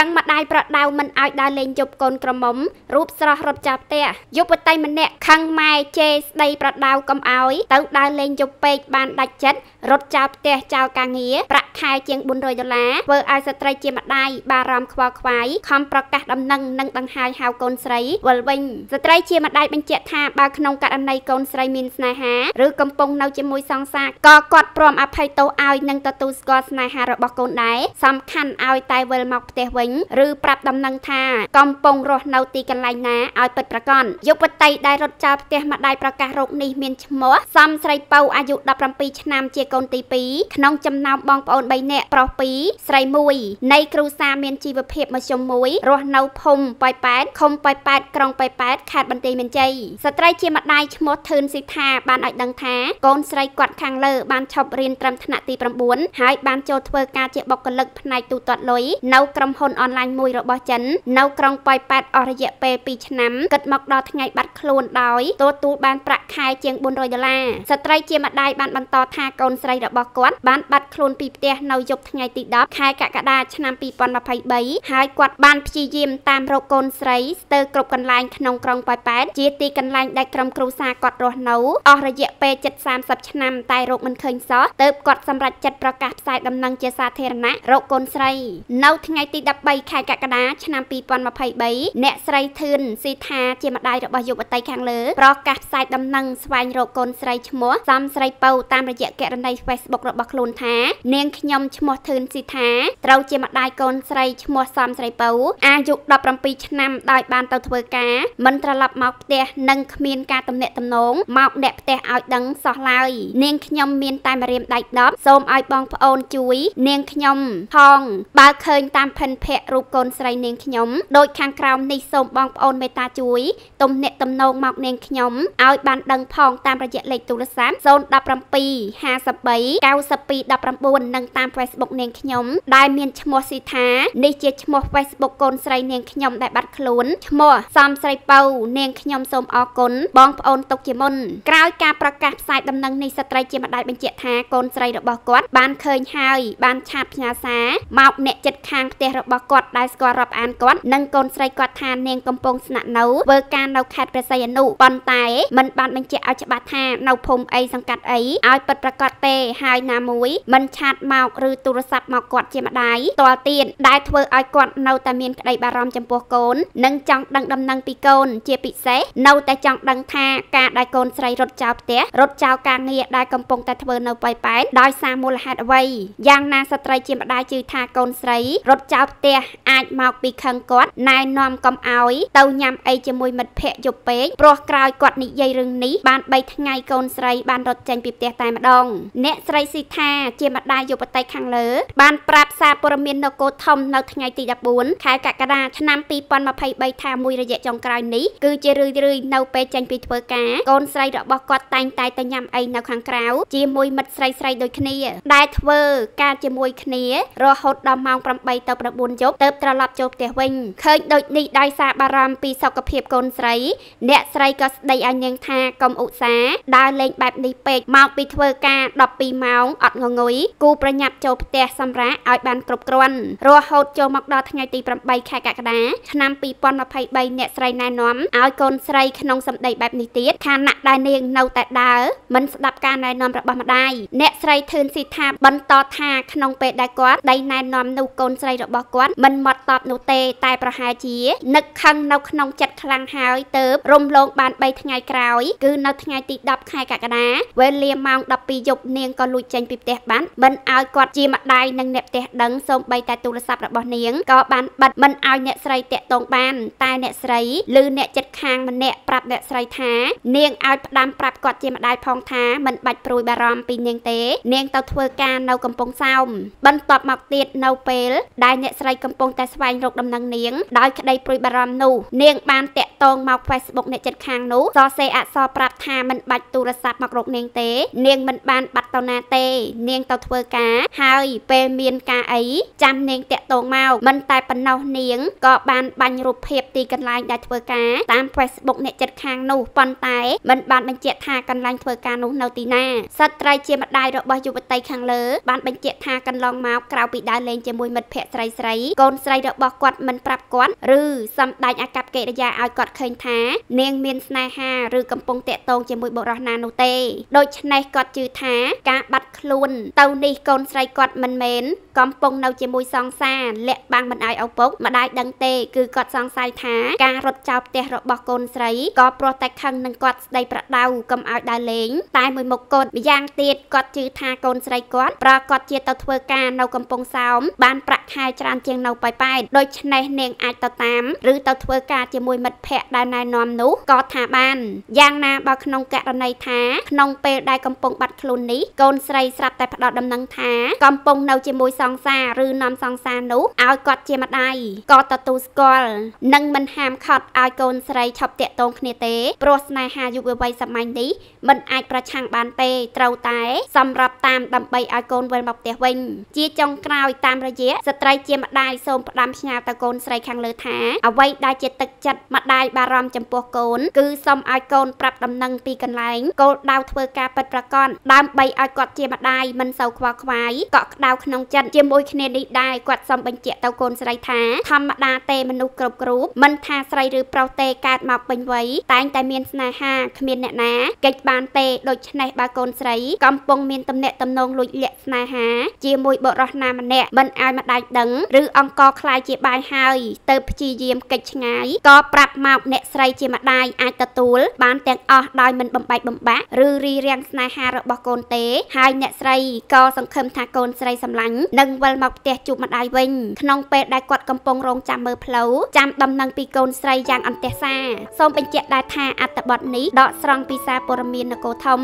ខឹងម្ដាយប្រដៅមិនឲ្យដើរលេងយប់កូនក្រមុំរូបស្រស់រត់ចាប់ផ្ទះយុវតីម្នាក់ខឹងម៉ែជេរស្ដីប្រដៅកំឲ្យទៅដើរលេងយប់ពេក បានដាច់ចិត្តរត់ចោលផ្ទះចោលការងារប្រាក់ខែជាង400ដុល្លារធ្វើឲ្យស្ត្រីជាម្ដាយបារម្ភខ្វល់ខ្វាយខំប្រកាសដំណឹងនិងដង្ហែហៅកូនស្រីវិលវិញស្ត្រីជាម្ដាយបញ្ជាក់ថាបើក្នុងករណីកូនស្រីមានស្នេហាឬកំពុង នៅជាមួយសង្សារក៏គាត់ព្រមអភ័យទោសឲ្យនឹងទទួលស្គាល់ស្នេហារបស់កូនដែរសំខាន់ឲ្យតែវិលមកផ្ទះវិញវិញឬប្រាប់ដំណឹងថាកំពុងរស់នៅទីកន្លែងណាឲ្យពិតប្រាកដយុវតីដែលរត់ចោលផ្ទះម្ដាយប្រកាសរោគនេះមានឈ្មោះសំស្រីពៅអាយុ17ឆ្នាំជាកូនទី2ក្នុងចំណោមបងប្អូន3នាក់ប្រុស2ស្រី1នៃគ្រួសារមានជីវភាពមធ្យមមួយ រស់នៅភូមិប៉ោយប៉ែតឃុំប៉ោយប៉ែតក្រុងប៉ោយប៉ែតខេត្តបន្ទាយមានជ័យស្ត្រីជាម្ដាយឈ្មោះធឿនស៊ីថាបានឲ្យដឹងថាកូនស្រីគាត់ខាងលើ បានឈប់រៀនត្រឹមថ្នាក់ទី9ហើយបានចូលធ្វើការជាបុគ្គលិកផ្នែកទូទាត់លុយនៅក្រុមហ៊ុនអនឡាញមួយរបស់ចិននៅក្រុងប៉ោយប៉ែតអស់រយៈពេល2ឆ្នាំគិតមកដល់ថ្ងៃបាត់ខ្លួនដោយទទួលបានប្រាក់ខែជាង400ដុល្លារស្ត្រីជាម្ដាយបានបន្តថាកូនស្រីរបស់គាត់បានបាត់ខ្លួនពីផ្ទះនៅយប់ថ្ងៃទី10ខែកក្កដាឆ្នាំ2023ហើយគាត់បានព្យាយាមតាមរកកូនស្រីស្ទើរគ្រប់កន្លែងក្នុងក្រុងប៉ោយប៉ែតជាទីកន្លែងដែលក្រុមគ្រួសារគាត់រស់នៅអស់រយៈពេលជិត30ឆ្នាំតែរកមិនឃើញសោះទើបគាត់សម្រេចចិត្តប្រកាសផ្សាយដំណឹងជាសាធារណៈរកកូនស្រី នៅថ្ងៃទី3ខែកក្កដាឆ្នាំ2023អ្នកស្រីធឿនស៊ីថាជាម្ដាយរបស់យុវតីខាងលើប្រកាសផ្សាយដំណឹងស្វែងរកកូនស្រីឈ្មោះសំស្រីពៅតាមរយៈគណនី Facebook របស់ខ្លួនថា នាងខ្ញុំឈ្មោះធឿនស៊ីថាត្រូវជាម្ដាយកូនស្រីឈ្មោះសំស្រីពៅអាយុ17ឆ្នាំដោយបានទៅធ្វើការមិនត្រឡប់មកផ្ទះនិងគ្មានការទំនាក់ទំនងមកអ្នកផ្ទះឲ្យដឹងសោះឡើយនាងខ្ញុំមានតែម្រាមដៃ10សូមឲ្យបងប្អូនជួយ នាងខ្ញុំផងបើឃើញតាមភិនភៈលាក់រូបកូនស្រីនាងខ្ញុំដូចខាងក្រោមនេះសូមបងប្អូនមេត្តាជួយ ទំនាក់ទំនងមកនាងខ្ញុំឲ្យបានដឹងផងតាមរយៈលេខទូរស័ព្ទ017 53 9219និងតាម Facebook នាងខ្ញុំដែលមានឈ្មោះស៊ីថានេះជាឈ្មោះ Facebook កូនស្រីនាងខ្ញុំដែលបាត់ខ្លួនឈ្មោះសំស្រីពៅនាងខ្ញុំសូមអរគុណបងប្អូនទុកជាមុនក្រោយការប្រកាសផ្សាយដំណឹងនេះស្ត្រីជាម្ដាយបញ្ជាក់ថាកូនស្រីរបស់គាត់បានឃើញហើយបានឆាតផ្ញើសារមកអ្នកចិត្តខាងផ្ទះរបស់របស់គាត់ដែលស្គាល់រាប់អានគាត់និងកូនស្រីគាត់ថានាងកំពុងស្នាក់នៅធ្វើការនៅខេត្តព្រះសីហនុប៉ុន្តែមិនបានបញ្ជាក់ឲ្យច្បាស់ថានៅភូមិអីសង្កាត់អីឲ្យពិតប្រាកដទេហើយណាមួយមិនឆាតមកឬទូរស័ព្ទមកគាត់ជាម្ដាយតលទៀតដែលធ្វើឲ្យគាត់នៅតែមានក្តីបារម្ភចំពោះកូន និងចង់ដឹងដំណឹងពីកូនជាពិសេសនៅតែចង់ដឹងថាការដែលកូនស្រីរត់ចោលផ្ទះរត់ចោលការងារដែលកំពុងតែធ្វើនៅប៉ៃប៉ែតដោយសារមូលហេតុអ្វីយ៉ាងណាស្ត្រីជាម្ដាយជឿថាកូនស្រីរត់ចោលផ្ទះទះអាចមកពីខឹងគាត់ណែនាំកុំឲ្យទៅញ៉ាំអីជាមួយមិត្តភ័ក្តិយប់ពេកព្រោះក្រោយគាត់និយាយរឿងនេះបាន3ថ្ងៃកូនស្រីបានរត់ចេញពីផ្ទះតែម្ដង អ្នកស្រីស៊ីថាជាម្ដាយយុវតីខាងលើបានប្រាប់សារព័ត៌មាននគរធំនៅថ្ងៃទី14ខែកក្កដាឆ្នាំ2023ថាមួយរយៈចុងក្រោយនេះគឺជារឿយរឿយនៅពេលចេញពីធ្វើការកូនស្រីរបស់គាត់តែងតែទៅញ៉ាំអីនៅខាងក្រៅជាមួយមិត្តស្រីស្រីដូចគ្នាដែលធ្វើការជាមួយគ្នារហូតដល់ម៉ោង8ទៅ9យប់ទើបត្រឡប់ចូលផ្ទះវិញឃើញដូចនេះដោយសារបារម្ភពីសុខភាពកូនស្រី អ្នកស្រីក៏ស្ដីឲ្យនាងថាកុំឧស្សាហ៍ដើរលេងបែបនេះពេកមកពីធ្វើការ12ម៉ោងអត់ងងុយគូប្រញាប់ចូលផ្ទះសម្រាប់ឲ្យបានគ្រប់គ្រាន់រហូតចូលមកដល់ថ្ងៃទី8ខែកក្កដាឆ្នាំ2023អ្នកស្រីណែនាំឲ្យកូនស្រីក្នុងសម្ដីបែបនេះទៀតឋានៈដែលនាងនៅតែដើរមិនស្ដាប់ការណែនាំរបស់ម្ដាយអ្នកស្រីធឿនស៊ីថាបន្តថាក្នុងពេលដែលគាត់ដៃណែនាំនោះកូនស្រីរបស់គាត់ន់មិនមកតបនោះទេតែប្រហែលជានឹកខឹងនៅក្នុងចិត្តខ្លាំងហើយទៅ រំលងបាន3ថ្ងៃក្រោយគឺនៅថ្ងៃទី10ខែកក្កដាវេលាម៉ោង12យប់នាងក៏លួចចេញពីផ្ទះបានមិនឲ្យគាត់ជាម្ដាយនិងអ្នកផ្ទះដឹងសូម្បីតែទូរស័ព្ទរបស់នាងក៏បានបិទមិនឲ្យអ្នកស្រីតាក់ទងបាន តែអ្នកស្រីឬអ្នកចិត្តខាងម្នាក់ប្រាប់អ្នកស្រីថានាងឲ្យផ្ដាំប្រាប់គាត់ជាម្ដាយផងថាមិនបាច់ព្រួយបារម្ភពីនាងទេនាងទៅធ្វើការនៅកំពង់សោមបន្ទាប់មកទៀតនៅពេល ដែលអ្នកស្រីកំពុងតែស្វែងរកដំណឹងនាងដោយក្តីព្រួយបារម្ភនោះនាងបានតាក់ទងមក Facebook អ្នកចិត្តខាងនោះសរសេរអក្សរប្រាប់ថាមិនបាច់ទូរស័ព្ទមករកនាងទេនាងមិនបានបាត់ទៅណាទេ នាងទៅធ្វើការហើយពេលមានការអីចាំនាងតាក់ទងមកមិនតែប៉ុណ្ណោះនាងក៏បានបាញ់រូបភាពទីកន្លែងដែលធ្វើការតាម Facebook អ្នកចិត្តខាងនោះប៉ុន្តែមិនបានបញ្ជាក់ថាកន្លែងធ្វើការនោះនៅទីណាស្ត្រីជាម្ដាយរបស់យុវតីខាងលើបានបញ្ជាក់ថាកន្លងមកក្រៅពីដើរលេងជាមួយមិត្តភ័ក្តិស្រីស្រីកូនស្រីរបស់គាត់មិនប្រាប់គាត់ឬសម្ដែងអាកប្បកិរិយាឲ្យគាត់ឃើញថា នាងមានស្នេហាឬកំពុងតាក់ទងជាមួយបុរសណានោះទេដូច្នេះគាត់ជឿថាការបាត់ខ្លួន ទៅនេះកូនស្រីគាត់មិនមែនកំពុងនៅជាមួយសង្សារលាក់បាំងមិនឲ្យឪពុកម្ដាយដឹងទេគឺគាត់សង្ស័យថាការរត់ចោលផ្ទះរបស់កូនស្រីក៏ព្រោះតែខឹងនឹងគាត់ស្ដីប្រដៅកុំឲ្យដើរលេងតែមួយមុខគាត់ម្យ៉ាងទៀតគាត់ជឿថាកូនស្រីគាត់ប្រកាសជាទៅធ្វើការនៅកំពង់សោមបានប្រាក់ខែច្រើនជាងងនៅប៉ៃប៉ែតដូច្នេះនាងអាចទៅតាមឬទៅធ្វើការជាមួយមិត្តភ័ក្តិដែលណែនាំនោះក៏ថាបានយ៉ាងណាបើក្នុងករណីថាក្នុងពេលដែលកំពុងបាត់ខ្លួននេះកូនស្រីស្រាប់តែផ្ដោតដំណឹងថា កំពុងនៅ ជាមួយសង្សារឬនាំសង្សារនោះឲ្យគាត់ជាម្ដាយក៏ទទួលស្គាល់និងមិនហាមខត់ឲ្យកូនស្រីឈប់តាក់ទងគ្នាទេព្រោះស្នេហាយុវវ័យសម័យនេះមិនអាចប្រឆាំងបានទេត្រូវតែ សម្រាប់តាមដើម្បីឲ្យកូនវិលមកផ្ទះវិញជាចុងក្រោយតាមរយៈស្ត្រីជាម្ដាយតាយសូមផ្ដាំផ្ញើទៅកូនស្រីខាងលើថា អ្វីដែលជាទឹកចិត្តម្ដាយបារម្ភចំពោះកូនគឺសូមឲ្យកូនប្រាប់ដំណឹងពីកន្លែងគោលដៅធ្វើការពិតប្រាកដដើម្បីឲ្យគាត់ជាម្ដាយមិនសូវខ្វល់ខ្វាយកក់ក្ដៅក្នុងចិត្តជាមួយគ្នានេះដែរគាត់សូមបញ្ជាក់ទៅកូនស្រីថាធម្មតាទេមនុស្សគ្រប់រូបមិនថាស្រីឬប្រុសទេកើតមកពេញវ័យតែងតែមានស្នេហាគ្មានអ្នកណាកិច្ចបានទេដូច្នេះបើកូនស្រីកំពុងមានទំនាក់ទំនងលួចលាក់ស្នេហា ជាមួយបុរសណាម្នាក់មិនឲ្យម្ដាយដឹងឬអង្ករខ្លាយជាបាយហើយទៅព្យាយាមកិច្ចឆ្ងាយក៏ប្រាប់មកអ្នកស្រីជាម្ដាយអាចទទួលបានទាំងអស់ដោយមិនបំបែកបំបាក់ឬរីរាំងស្នេហារបស់កូនទេហើយអ្នកស្រីក៏សង្ឃឹមថាកូនស្រីសម្លាញ់នឹងវិលមកផ្ទះជួបម្ដាយវិញក្នុងពេលដែលគាត់កំពុងរងចាំមើលផ្លូវចាំដំណឹងពីកូនស្រីយ៉ាងអន្ទះសាសូមបញ្ជាក់ដែរថាអត្ថបទនេះដកស្រង់ពីសារព័ត៌មាននគរធំ